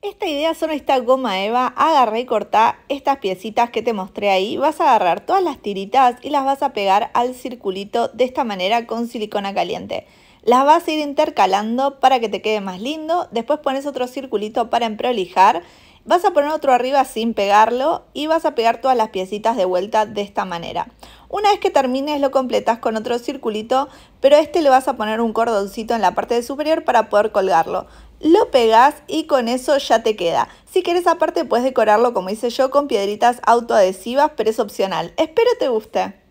Esta idea son esta goma eva, agarré y corta estas piecitas que te mostré ahí, vas a agarrar todas las tiritas y las vas a pegar al circulito de esta manera con silicona caliente. Las vas a ir intercalando para que te quede más lindo, después pones otro circulito para emprolijar, vas a poner otro arriba sin pegarlo y vas a pegar todas las piecitas de vuelta de esta manera. Una vez que termines lo completas con otro circulito, pero este le vas a poner un cordoncito en la parte superior para poder colgarlo lo pegas y con eso ya te queda. Si quieres aparte puedes decorarlo como hice yo con piedritas autoadhesivas, pero es opcional. Espero te guste.